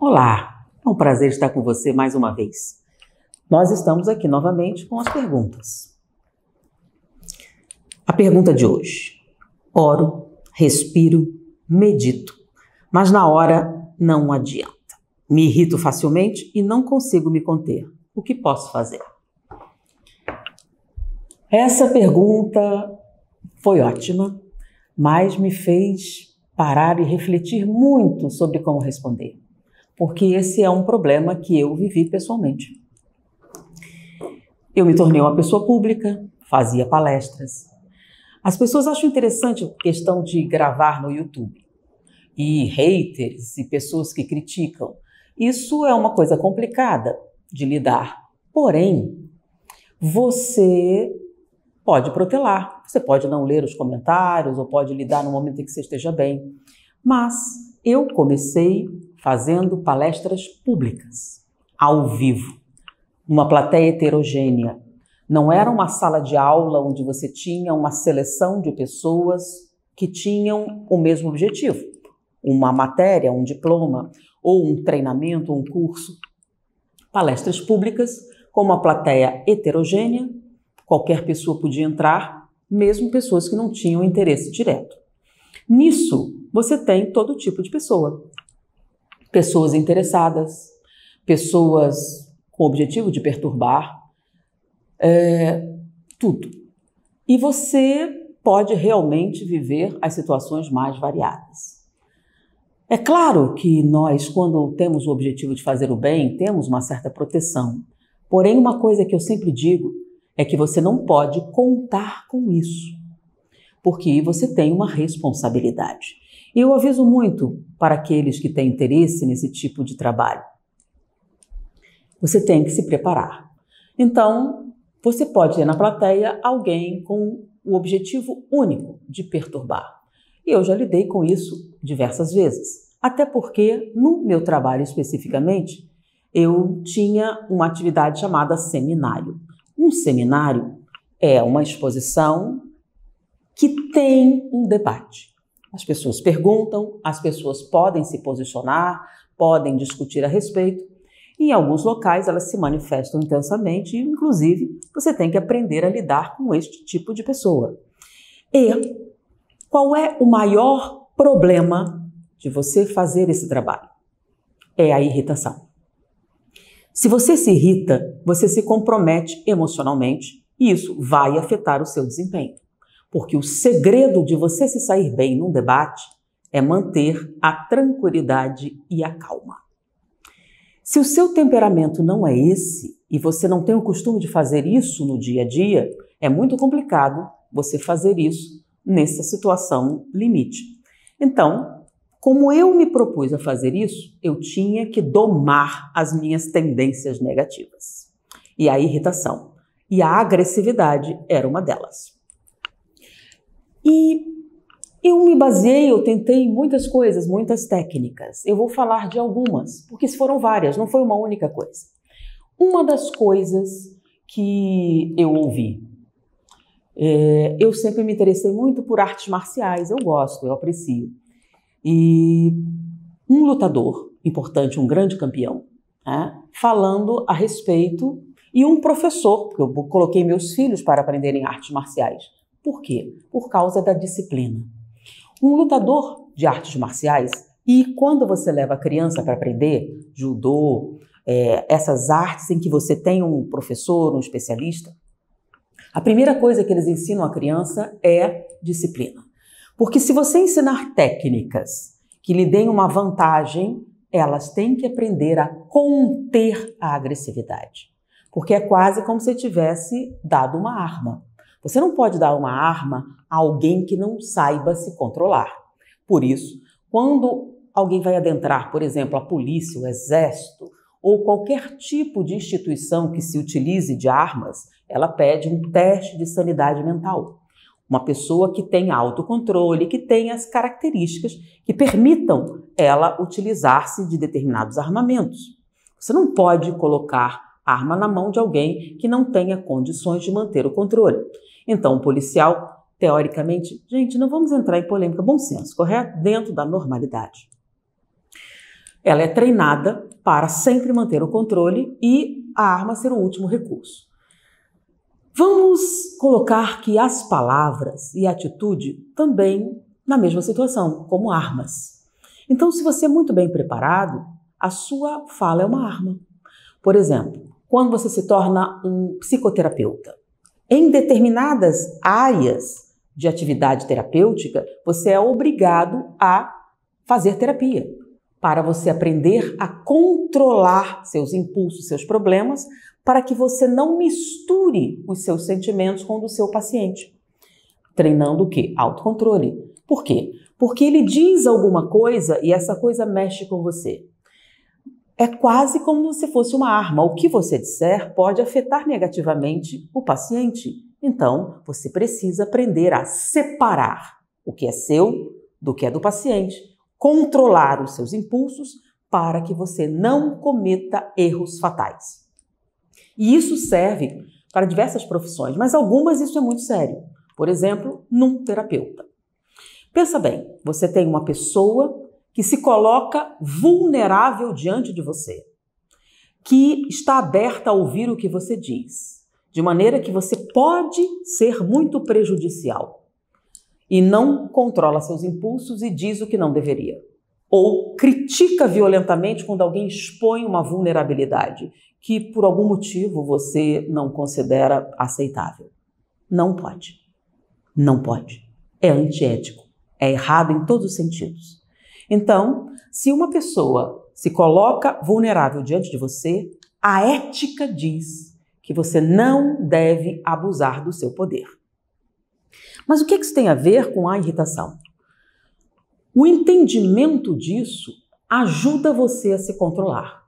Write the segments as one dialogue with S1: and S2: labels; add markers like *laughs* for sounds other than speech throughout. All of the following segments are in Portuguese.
S1: Olá, é um prazer estar com você mais uma vez. Nós estamos aqui novamente com as perguntas. A pergunta de hoje: oro, respiro, medito, mas na hora não adianta. Me irrito facilmente e não consigo me conter. O que posso fazer? Essa pergunta foi ótima, mas me fez parar e refletir muito sobre como responder porque esse é um problema que eu vivi pessoalmente. Eu me tornei uma pessoa pública, fazia palestras. As pessoas acham interessante a questão de gravar no YouTube. E haters e pessoas que criticam. Isso é uma coisa complicada de lidar. Porém, você pode protelar. Você pode não ler os comentários ou pode lidar no momento em que você esteja bem. Mas eu comecei fazendo palestras públicas, ao vivo, numa plateia heterogênea. Não era uma sala de aula onde você tinha uma seleção de pessoas que tinham o mesmo objetivo, uma matéria, um diploma, ou um treinamento, um curso. Palestras públicas com uma plateia heterogênea, qualquer pessoa podia entrar, mesmo pessoas que não tinham interesse direto. Nisso, você tem todo tipo de pessoa pessoas interessadas, pessoas com o objetivo de perturbar, é, tudo. E você pode realmente viver as situações mais variadas. É claro que nós, quando temos o objetivo de fazer o bem, temos uma certa proteção. Porém, uma coisa que eu sempre digo é que você não pode contar com isso, porque você tem uma responsabilidade. E eu aviso muito para aqueles que têm interesse nesse tipo de trabalho. Você tem que se preparar. Então, você pode ter na plateia alguém com o objetivo único de perturbar. E eu já lidei com isso diversas vezes. Até porque, no meu trabalho especificamente, eu tinha uma atividade chamada seminário. Um seminário é uma exposição que tem um debate. As pessoas perguntam, as pessoas podem se posicionar, podem discutir a respeito. em alguns locais elas se manifestam intensamente, e, inclusive você tem que aprender a lidar com este tipo de pessoa. E qual é o maior problema de você fazer esse trabalho? É a irritação. Se você se irrita, você se compromete emocionalmente e isso vai afetar o seu desempenho. Porque o segredo de você se sair bem num debate é manter a tranquilidade e a calma. Se o seu temperamento não é esse e você não tem o costume de fazer isso no dia a dia, é muito complicado você fazer isso nessa situação limite. Então, como eu me propus a fazer isso, eu tinha que domar as minhas tendências negativas. E a irritação e a agressividade era uma delas. E eu me baseei, eu tentei muitas coisas, muitas técnicas. Eu vou falar de algumas, porque foram várias, não foi uma única coisa. Uma das coisas que eu ouvi, é, eu sempre me interessei muito por artes marciais, eu gosto, eu aprecio. E um lutador importante, um grande campeão, né, falando a respeito, e um professor, porque eu coloquei meus filhos para aprenderem artes marciais por quê? Por causa da disciplina. Um lutador de artes marciais, e quando você leva a criança para aprender judô, é, essas artes em que você tem um professor, um especialista, a primeira coisa que eles ensinam à criança é disciplina. Porque se você ensinar técnicas que lhe deem uma vantagem, elas têm que aprender a conter a agressividade. Porque é quase como se tivesse dado uma arma. Você não pode dar uma arma a alguém que não saiba se controlar. Por isso, quando alguém vai adentrar, por exemplo, a polícia, o exército ou qualquer tipo de instituição que se utilize de armas, ela pede um teste de sanidade mental. Uma pessoa que tenha autocontrole, que tenha as características que permitam ela utilizar-se de determinados armamentos. Você não pode colocar arma na mão de alguém que não tenha condições de manter o controle. Então, o policial, teoricamente, gente, não vamos entrar em polêmica, bom senso, correto? Dentro da normalidade. Ela é treinada para sempre manter o controle e a arma ser o último recurso. Vamos colocar que as palavras e a atitude também na mesma situação, como armas. Então, se você é muito bem preparado, a sua fala é uma arma. Por exemplo, quando você se torna um psicoterapeuta, em determinadas áreas de atividade terapêutica, você é obrigado a fazer terapia para você aprender a controlar seus impulsos, seus problemas, para que você não misture os seus sentimentos com o do seu paciente. Treinando o quê? Autocontrole. Por quê? Porque ele diz alguma coisa e essa coisa mexe com você. É quase como se fosse uma arma. O que você disser pode afetar negativamente o paciente. Então, você precisa aprender a separar o que é seu do que é do paciente, controlar os seus impulsos para que você não cometa erros fatais. E isso serve para diversas profissões, mas algumas isso é muito sério. Por exemplo, num terapeuta. Pensa bem, você tem uma pessoa que se coloca vulnerável diante de você, que está aberta a ouvir o que você diz, de maneira que você pode ser muito prejudicial e não controla seus impulsos e diz o que não deveria. Ou critica violentamente quando alguém expõe uma vulnerabilidade que por algum motivo você não considera aceitável. Não pode. Não pode. É antiético. É errado em todos os sentidos. Então, se uma pessoa se coloca vulnerável diante de você, a ética diz que você não deve abusar do seu poder. Mas o é que isso tem a ver com a irritação? O entendimento disso ajuda você a se controlar.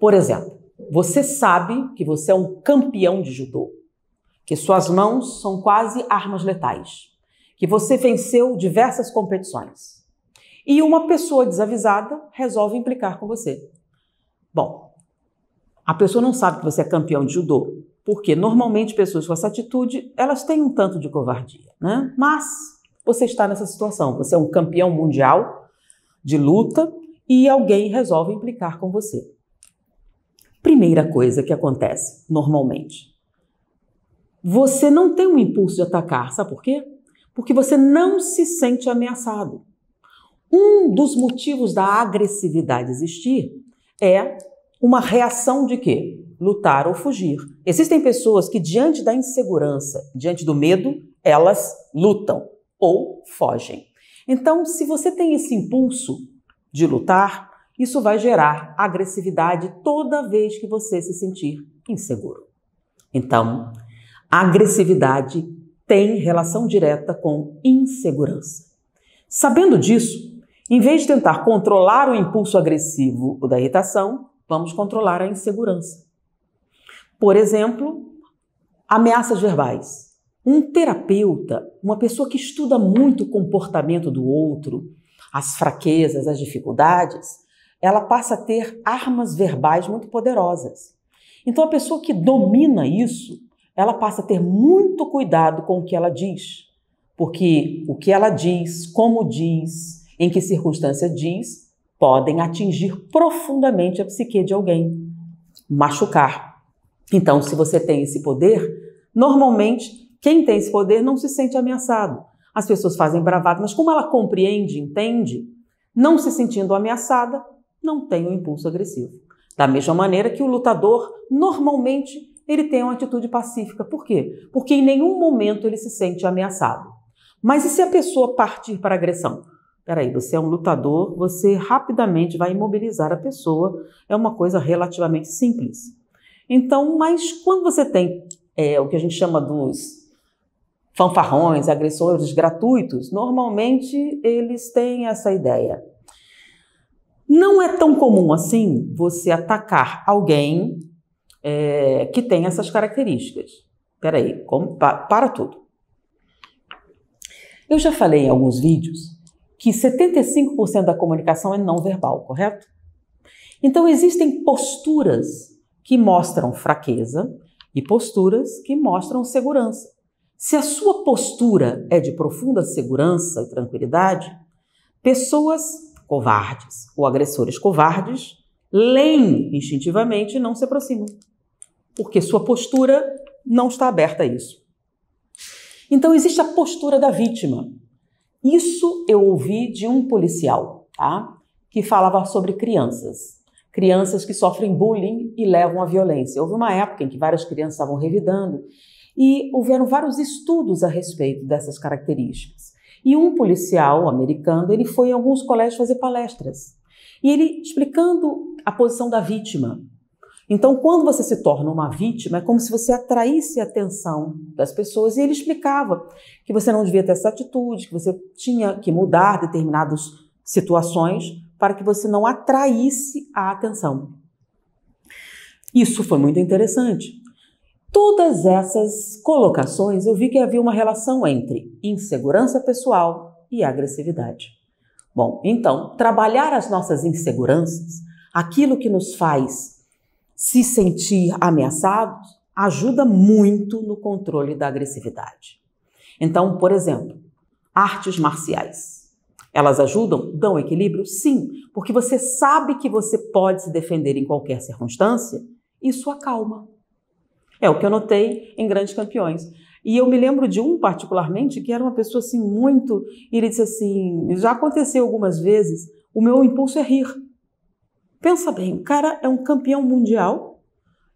S1: Por exemplo, você sabe que você é um campeão de judô, que suas mãos são quase armas letais, que você venceu diversas competições e uma pessoa desavisada resolve implicar com você. Bom, a pessoa não sabe que você é campeão de judô, porque normalmente pessoas com essa atitude, elas têm um tanto de covardia, né? Mas você está nessa situação, você é um campeão mundial de luta e alguém resolve implicar com você. Primeira coisa que acontece normalmente. Você não tem um impulso de atacar, sabe por quê? Porque você não se sente ameaçado. Um dos motivos da agressividade existir é uma reação de quê? Lutar ou fugir. Existem pessoas que, diante da insegurança, diante do medo, elas lutam ou fogem. Então, se você tem esse impulso de lutar, isso vai gerar agressividade toda vez que você se sentir inseguro. Então, a agressividade tem relação direta com insegurança. Sabendo disso, em vez de tentar controlar o impulso agressivo ou da irritação, vamos controlar a insegurança. Por exemplo, ameaças verbais. Um terapeuta, uma pessoa que estuda muito o comportamento do outro, as fraquezas, as dificuldades, ela passa a ter armas verbais muito poderosas. Então, a pessoa que domina isso, ela passa a ter muito cuidado com o que ela diz, porque o que ela diz, como diz, em que circunstância diz, podem atingir profundamente a psique de alguém, machucar. Então, se você tem esse poder, normalmente quem tem esse poder não se sente ameaçado. As pessoas fazem bravata, mas como ela compreende, entende, não se sentindo ameaçada, não tem o um impulso agressivo. Da mesma maneira que o lutador, normalmente, ele tem uma atitude pacífica. Por quê? Porque em nenhum momento ele se sente ameaçado. Mas e se a pessoa partir para a agressão? Peraí, você é um lutador, você rapidamente vai imobilizar a pessoa. É uma coisa relativamente simples. Então, mas quando você tem é, o que a gente chama dos fanfarrões, agressores gratuitos, normalmente eles têm essa ideia. Não é tão comum assim você atacar alguém é, que tem essas características. Peraí, como, para tudo. Eu já falei em alguns vídeos que 75% da comunicação é não verbal, correto? Então existem posturas que mostram fraqueza e posturas que mostram segurança. Se a sua postura é de profunda segurança e tranquilidade, pessoas covardes ou agressores covardes leem instintivamente e não se aproximam, porque sua postura não está aberta a isso. Então existe a postura da vítima, isso eu ouvi de um policial, tá? Que falava sobre crianças. Crianças que sofrem bullying e levam à violência. Houve uma época em que várias crianças estavam revidando e houveram vários estudos a respeito dessas características. E um policial americano, ele foi em alguns colégios fazer palestras. E ele explicando a posição da vítima, então, quando você se torna uma vítima, é como se você atraísse a atenção das pessoas e ele explicava que você não devia ter essa atitude, que você tinha que mudar determinadas situações para que você não atraísse a atenção. Isso foi muito interessante. Todas essas colocações eu vi que havia uma relação entre insegurança pessoal e agressividade. Bom, então, trabalhar as nossas inseguranças, aquilo que nos faz se sentir ameaçados ajuda muito no controle da agressividade. Então, por exemplo, artes marciais. Elas ajudam? Dão equilíbrio? Sim, porque você sabe que você pode se defender em qualquer circunstância, e isso acalma. É o que eu notei em grandes campeões. E eu me lembro de um particularmente que era uma pessoa assim muito, e ele disse assim, já aconteceu algumas vezes, o meu impulso é rir. Pensa bem, o cara é um campeão mundial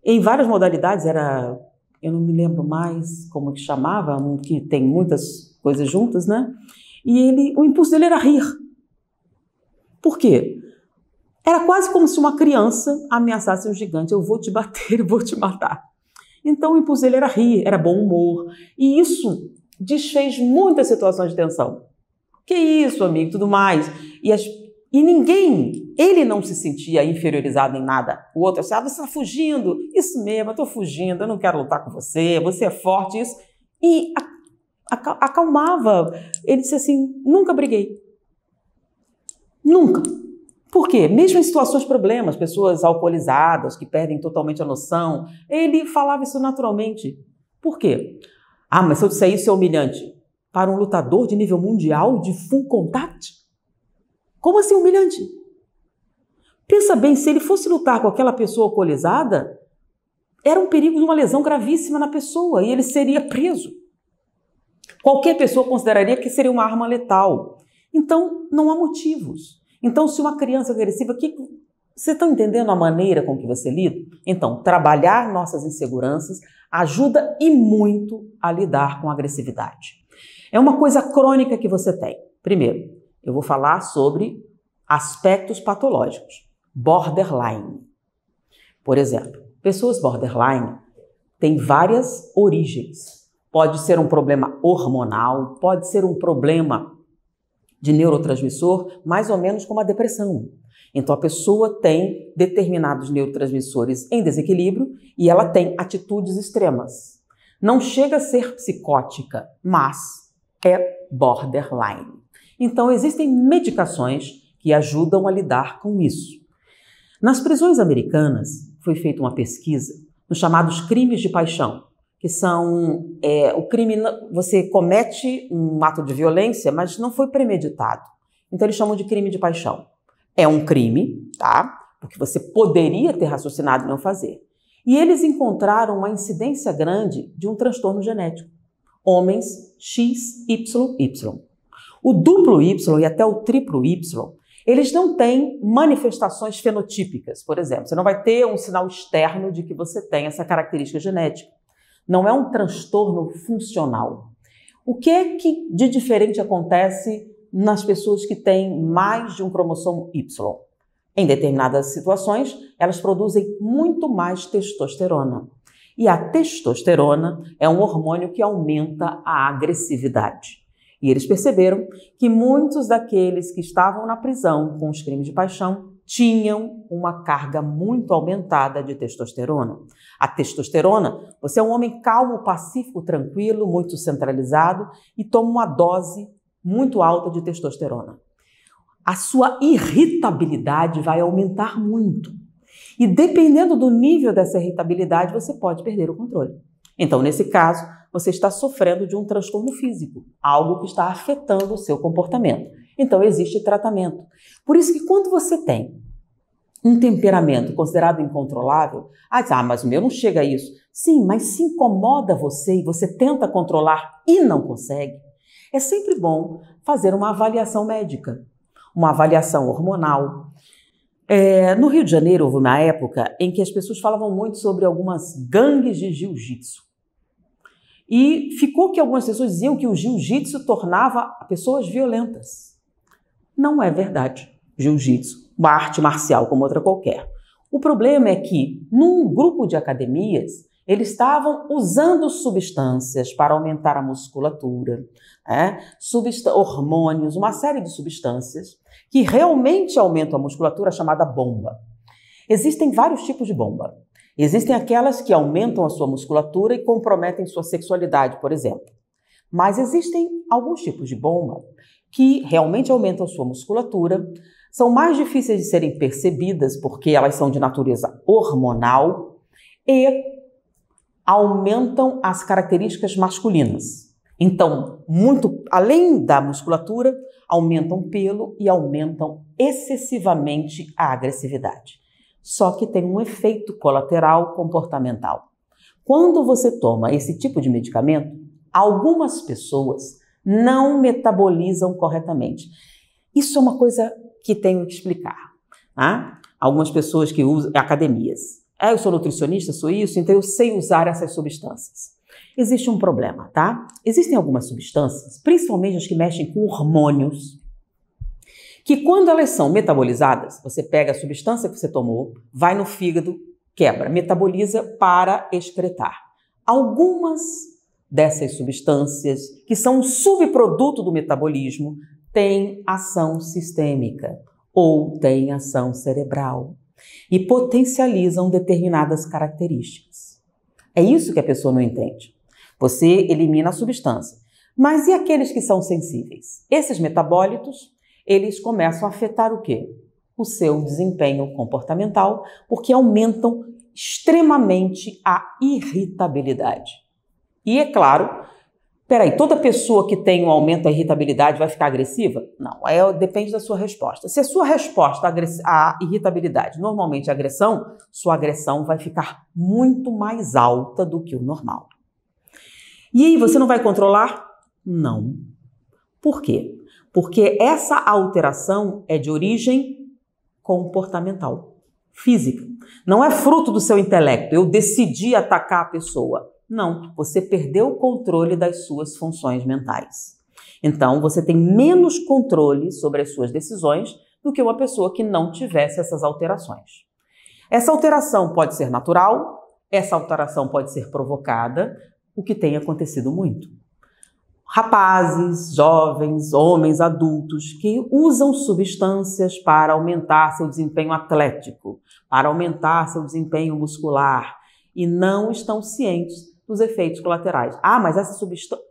S1: em várias modalidades, era, eu não me lembro mais como que chamava, que tem muitas coisas juntas, né? E ele, o impulso dele era rir. Por quê? Era quase como se uma criança ameaçasse um gigante, eu vou te bater, *laughs* eu vou te matar. Então o impulso dele era rir, era bom humor, e isso desfez muitas situações de tensão. Que isso, amigo, tudo mais. E as e ninguém, ele não se sentia inferiorizado em nada. O outro achava, ah, você está fugindo, isso mesmo, eu estou fugindo, eu não quero lutar com você, você é forte, isso. E acalmava. Ele disse assim: nunca briguei. Nunca. Por quê? Mesmo em situações de problemas, pessoas alcoolizadas, que perdem totalmente a noção, ele falava isso naturalmente. Por quê? Ah, mas se eu disser isso é humilhante. Para um lutador de nível mundial de full contact? Como assim humilhante? Pensa bem, se ele fosse lutar com aquela pessoa alcoolizada, era um perigo de uma lesão gravíssima na pessoa e ele seria preso. Qualquer pessoa consideraria que seria uma arma letal. Então, não há motivos. Então, se uma criança agressiva, que você está entendendo a maneira com que você lida? Então, trabalhar nossas inseguranças ajuda e muito a lidar com a agressividade. É uma coisa crônica que você tem. Primeiro, eu vou falar sobre aspectos patológicos. Borderline. Por exemplo, pessoas borderline têm várias origens. Pode ser um problema hormonal, pode ser um problema de neurotransmissor, mais ou menos como a depressão. Então a pessoa tem determinados neurotransmissores em desequilíbrio e ela tem atitudes extremas. Não chega a ser psicótica, mas é borderline. Então, existem medicações que ajudam a lidar com isso. Nas prisões americanas, foi feita uma pesquisa nos chamados crimes de paixão, que são é, o crime. Você comete um ato de violência, mas não foi premeditado. Então, eles chamam de crime de paixão. É um crime, tá? Porque você poderia ter raciocinado e não fazer. E eles encontraram uma incidência grande de um transtorno genético. Homens XYY. O duplo Y e até o triplo Y, eles não têm manifestações fenotípicas, por exemplo. Você não vai ter um sinal externo de que você tem essa característica genética. Não é um transtorno funcional. O que é que de diferente acontece nas pessoas que têm mais de um cromossomo Y? Em determinadas situações, elas produzem muito mais testosterona. E a testosterona é um hormônio que aumenta a agressividade. E eles perceberam que muitos daqueles que estavam na prisão com os crimes de paixão tinham uma carga muito aumentada de testosterona. A testosterona, você é um homem calmo, pacífico, tranquilo, muito centralizado e toma uma dose muito alta de testosterona. A sua irritabilidade vai aumentar muito. E dependendo do nível dessa irritabilidade, você pode perder o controle. Então, nesse caso, você está sofrendo de um transtorno físico, algo que está afetando o seu comportamento. Então existe tratamento. Por isso que quando você tem um temperamento considerado incontrolável, ah, ah, mas o meu não chega a isso. Sim, mas se incomoda você e você tenta controlar e não consegue, é sempre bom fazer uma avaliação médica, uma avaliação hormonal. É, no Rio de Janeiro houve uma época em que as pessoas falavam muito sobre algumas gangues de jiu-jitsu. E ficou que algumas pessoas diziam que o jiu-jitsu tornava pessoas violentas. Não é verdade. Jiu-jitsu, uma arte marcial como outra qualquer. O problema é que, num grupo de academias, eles estavam usando substâncias para aumentar a musculatura, né? hormônios, uma série de substâncias que realmente aumentam a musculatura, chamada bomba. Existem vários tipos de bomba. Existem aquelas que aumentam a sua musculatura e comprometem sua sexualidade, por exemplo. Mas existem alguns tipos de bomba que realmente aumentam sua musculatura, são mais difíceis de serem percebidas porque elas são de natureza hormonal e aumentam as características masculinas. Então, muito além da musculatura, aumentam pelo e aumentam excessivamente a agressividade só que tem um efeito colateral comportamental. Quando você toma esse tipo de medicamento, algumas pessoas não metabolizam corretamente. Isso é uma coisa que tenho que explicar. Tá? Algumas pessoas que usam academias. É, eu sou nutricionista, sou isso, então eu sei usar essas substâncias. Existe um problema, tá? Existem algumas substâncias, principalmente as que mexem com hormônios, que quando elas são metabolizadas, você pega a substância que você tomou, vai no fígado, quebra, metaboliza para excretar. Algumas dessas substâncias, que são um subproduto do metabolismo, têm ação sistêmica ou têm ação cerebral e potencializam determinadas características. É isso que a pessoa não entende. Você elimina a substância. Mas e aqueles que são sensíveis? Esses metabólitos eles começam a afetar o quê? O seu desempenho comportamental, porque aumentam extremamente a irritabilidade. E é claro, peraí, toda pessoa que tem um aumento da irritabilidade vai ficar agressiva? Não, é, depende da sua resposta. Se a sua resposta à irritabilidade normalmente é agressão, sua agressão vai ficar muito mais alta do que o normal. E aí, você não vai controlar? Não, por quê? Porque essa alteração é de origem comportamental, física. Não é fruto do seu intelecto. Eu decidi atacar a pessoa. Não, você perdeu o controle das suas funções mentais. Então, você tem menos controle sobre as suas decisões do que uma pessoa que não tivesse essas alterações. Essa alteração pode ser natural, essa alteração pode ser provocada, o que tem acontecido muito rapazes, jovens, homens, adultos que usam substâncias para aumentar seu desempenho atlético, para aumentar seu desempenho muscular e não estão cientes dos efeitos colaterais. Ah, mas essa substância.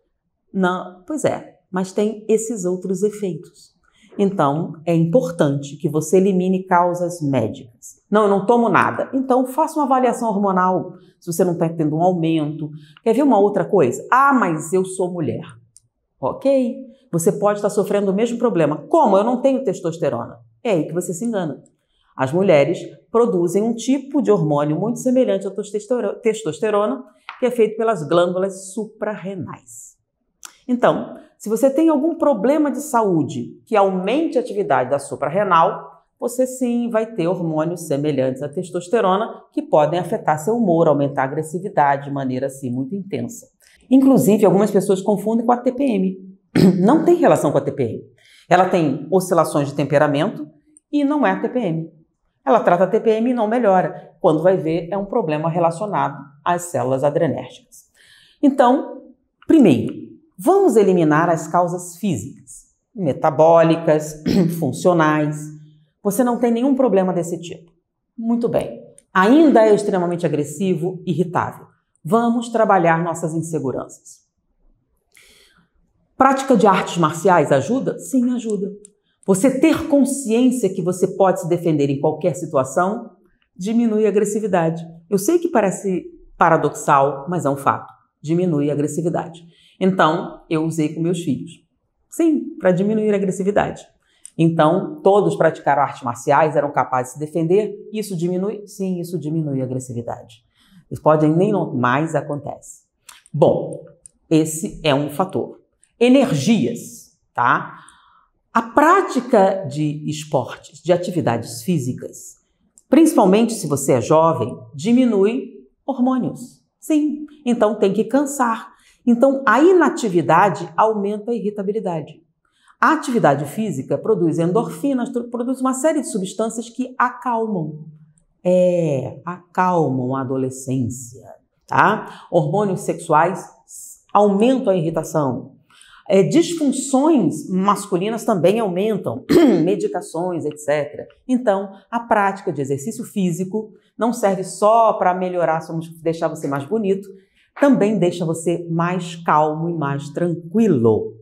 S1: Não, pois é, mas tem esses outros efeitos. Então, é importante que você elimine causas médicas. Não, eu não tomo nada. Então, faça uma avaliação hormonal se você não está tendo um aumento. Quer ver uma outra coisa? Ah, mas eu sou mulher. Ok, você pode estar sofrendo o mesmo problema. Como? Eu não tenho testosterona. É aí que você se engana. As mulheres produzem um tipo de hormônio muito semelhante à testosterona, que é feito pelas glândulas suprarrenais. Então, se você tem algum problema de saúde que aumente a atividade da suprarrenal, você sim vai ter hormônios semelhantes à testosterona que podem afetar seu humor, aumentar a agressividade de maneira assim muito intensa. Inclusive, algumas pessoas confundem com a TPM. *clears throat* Não tem relação com a TPM. Ela tem oscilações de temperamento e não é a TPM. Ela trata a TPM e não melhora. Quando vai ver, é um problema relacionado às células adrenérgicas. Então, primeiro, vamos eliminar as causas físicas, metabólicas, *clears throat* funcionais. Você não tem nenhum problema desse tipo. Muito bem. Ainda é extremamente agressivo, irritável. Vamos trabalhar nossas inseguranças. Prática de artes marciais ajuda? Sim, ajuda. Você ter consciência que você pode se defender em qualquer situação diminui a agressividade. Eu sei que parece paradoxal, mas é um fato. Diminui a agressividade. Então, eu usei com meus filhos. Sim, para diminuir a agressividade. Então, todos praticaram artes marciais, eram capazes de se defender. Isso diminui? Sim, isso diminui a agressividade. Eles podem nem mais acontece. Bom, esse é um fator. Energias, tá? A prática de esportes, de atividades físicas, principalmente se você é jovem, diminui hormônios. Sim, então tem que cansar. Então a inatividade aumenta a irritabilidade. A atividade física produz endorfinas, produz uma série de substâncias que acalmam é, acalmam a adolescência, tá? Hormônios sexuais aumentam a irritação. É, disfunções masculinas também aumentam, *clears throat* medicações, etc. Então, a prática de exercício físico não serve só para melhorar, deixar você mais bonito, também deixa você mais calmo e mais tranquilo.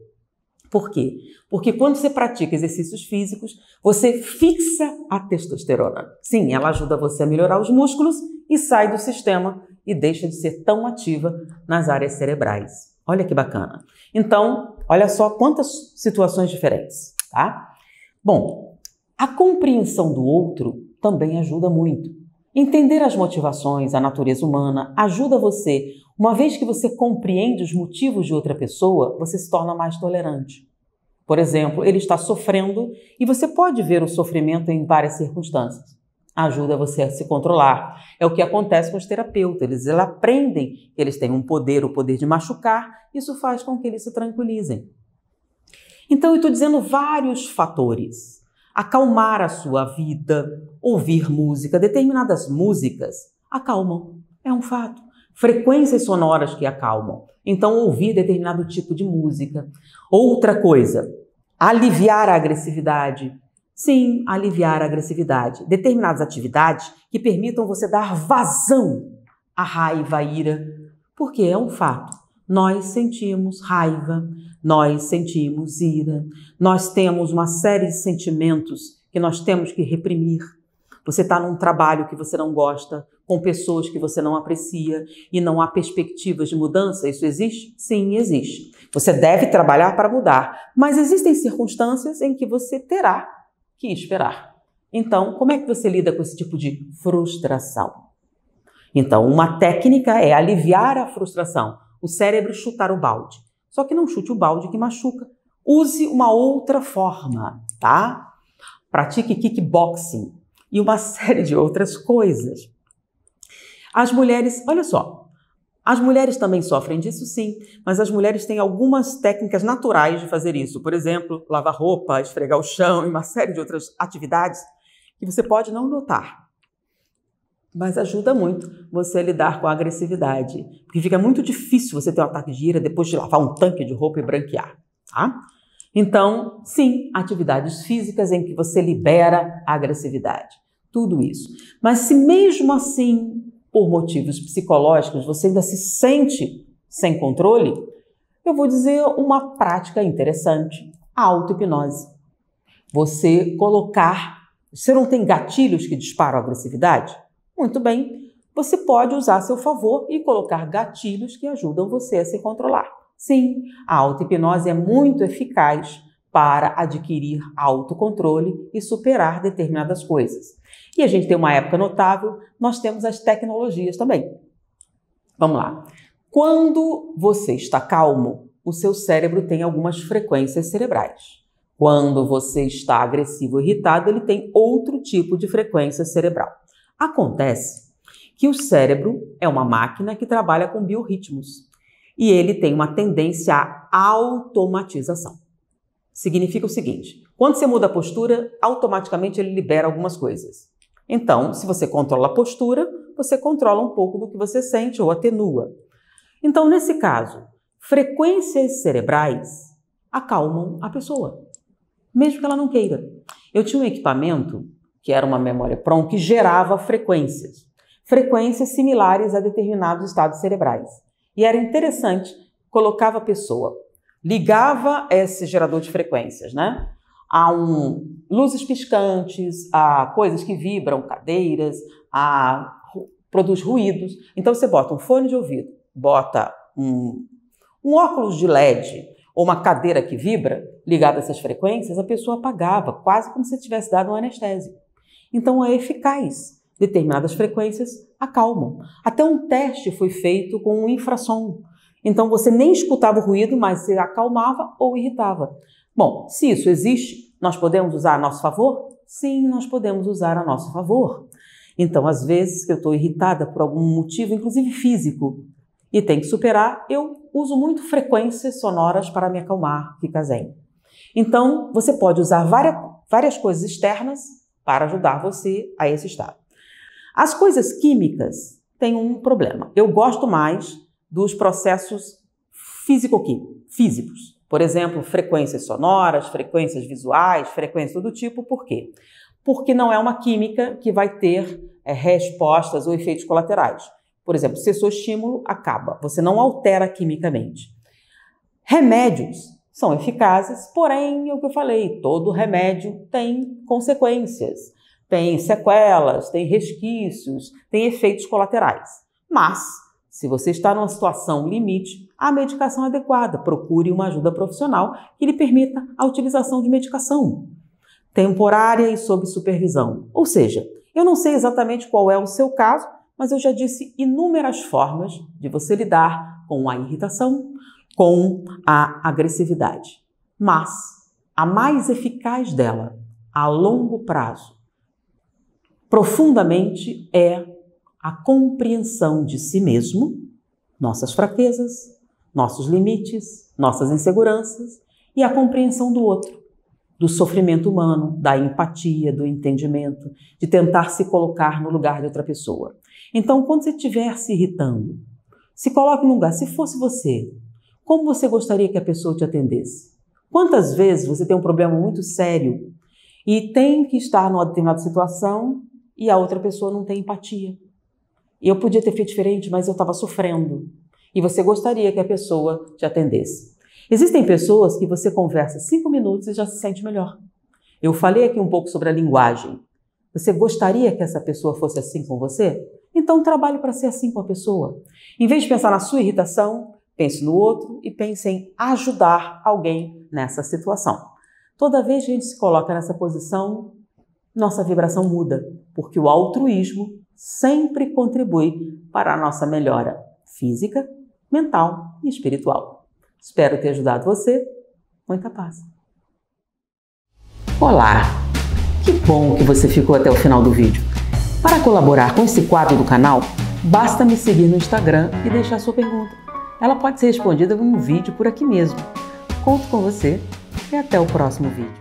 S1: Por quê? Porque quando você pratica exercícios físicos, você fixa a testosterona. Sim, ela ajuda você a melhorar os músculos e sai do sistema e deixa de ser tão ativa nas áreas cerebrais. Olha que bacana. Então, olha só quantas situações diferentes, tá? Bom, a compreensão do outro também ajuda muito. Entender as motivações, a natureza humana, ajuda você. Uma vez que você compreende os motivos de outra pessoa, você se torna mais tolerante. Por exemplo, ele está sofrendo e você pode ver o sofrimento em várias circunstâncias. Ajuda você a se controlar. É o que acontece com os terapeutas. Eles, eles aprendem que eles têm um poder, o poder de machucar. Isso faz com que eles se tranquilizem. Então, eu estou dizendo vários fatores acalmar a sua vida, ouvir música. Determinadas músicas acalmam, é um fato. Frequências sonoras que acalmam. Então, ouvir determinado tipo de música. Outra coisa, aliviar a agressividade. Sim, aliviar a agressividade. Determinadas atividades que permitam você dar vazão à raiva, à ira, porque é um fato nós sentimos raiva, nós sentimos ira, nós temos uma série de sentimentos que nós temos que reprimir. Você está num trabalho que você não gosta, com pessoas que você não aprecia e não há perspectivas de mudança? Isso existe? Sim, existe. Você deve trabalhar para mudar, mas existem circunstâncias em que você terá que esperar. Então, como é que você lida com esse tipo de frustração? Então, uma técnica é aliviar a frustração o cérebro chutar o balde. Só que não chute o balde que machuca. Use uma outra forma, tá? Pratique kickboxing e uma *laughs* série de outras coisas. As mulheres, olha só, as mulheres também sofrem disso, sim, mas as mulheres têm algumas técnicas naturais de fazer isso. Por exemplo, lavar roupa, esfregar o chão e uma série de outras atividades que você pode não notar. Mas ajuda muito você a lidar com a agressividade, porque fica muito difícil você ter um ataque de ira depois de lavar um tanque de roupa e branquear, tá? Então, sim, atividades físicas em que você libera a agressividade, tudo isso. Mas se mesmo assim, por motivos psicológicos, você ainda se sente sem controle, eu vou dizer uma prática interessante, a auto-hipnose. Você colocar, você não tem gatilhos que disparam a agressividade? Muito bem, você pode usar a seu favor e colocar gatilhos que ajudam você a se controlar. Sim, a auto-hipnose é muito eficaz para adquirir autocontrole e superar determinadas coisas. E a gente tem uma época notável, nós temos as tecnologias também. Vamos lá. Quando você está calmo, o seu cérebro tem algumas frequências cerebrais. Quando você está agressivo ou irritado, ele tem outro tipo de frequência cerebral. Acontece que o cérebro é uma máquina que trabalha com biorritmos e ele tem uma tendência à automatização. Significa o seguinte: quando você muda a postura, automaticamente ele libera algumas coisas. Então, se você controla a postura, você controla um pouco do que você sente ou atenua. Então, nesse caso, frequências cerebrais acalmam a pessoa, mesmo que ela não queira. Eu tinha um equipamento que era uma memória PROM, que gerava frequências. Frequências similares a determinados estados cerebrais. E era interessante, colocava a pessoa, ligava esse gerador de frequências, né? A um, luzes piscantes, a coisas que vibram, cadeiras, a produz ruídos. Então você bota um fone de ouvido, bota um, um óculos de LED ou uma cadeira que vibra ligada a essas frequências, a pessoa apagava, quase como se tivesse dado um anestésico. Então é eficaz. Determinadas frequências acalmam. Até um teste foi feito com um infrassom. Então você nem escutava o ruído, mas se acalmava ou irritava. Bom, se isso existe, nós podemos usar a nosso favor? Sim, nós podemos usar a nosso favor. Então, às vezes que eu estou irritada por algum motivo, inclusive físico, e tem que superar, eu uso muito frequências sonoras para me acalmar, fica zen. Então, você pode usar várias, várias coisas externas para ajudar você a esse estado. As coisas químicas têm um problema. Eu gosto mais dos processos físico-químicos. Por exemplo, frequências sonoras, frequências visuais, frequências do tipo. Por quê? Porque não é uma química que vai ter é, respostas ou efeitos colaterais. Por exemplo, se seu estímulo acaba, você não altera quimicamente. Remédios são eficazes, porém, é o que eu falei, todo remédio tem consequências, tem sequelas, tem resquícios, tem efeitos colaterais. Mas, se você está numa situação limite, a medicação adequada, procure uma ajuda profissional que lhe permita a utilização de medicação temporária e sob supervisão. Ou seja, eu não sei exatamente qual é o seu caso, mas eu já disse inúmeras formas de você lidar com a irritação, com a agressividade. Mas a mais eficaz dela, a longo prazo, profundamente, é a compreensão de si mesmo, nossas fraquezas, nossos limites, nossas inseguranças e a compreensão do outro, do sofrimento humano, da empatia, do entendimento, de tentar se colocar no lugar de outra pessoa. Então, quando você estiver se irritando, se coloque no lugar. Se fosse você, como você gostaria que a pessoa te atendesse? Quantas vezes você tem um problema muito sério e tem que estar numa determinada situação e a outra pessoa não tem empatia? Eu podia ter feito diferente, mas eu estava sofrendo. E você gostaria que a pessoa te atendesse. Existem pessoas que você conversa cinco minutos e já se sente melhor. Eu falei aqui um pouco sobre a linguagem. Você gostaria que essa pessoa fosse assim com você? Então trabalhe para ser assim com a pessoa. Em vez de pensar na sua irritação, pense no outro e pense em ajudar alguém nessa situação. Toda vez que a gente se coloca nessa posição, nossa vibração muda, porque o altruísmo sempre contribui para a nossa melhora física, mental e espiritual. Espero ter ajudado você. Muita paz. Olá! Que bom que você ficou até o final do vídeo. Para colaborar com esse quadro do canal, basta me seguir no Instagram e deixar sua pergunta ela pode ser respondida em um vídeo por aqui mesmo. Conto com você e até o próximo vídeo.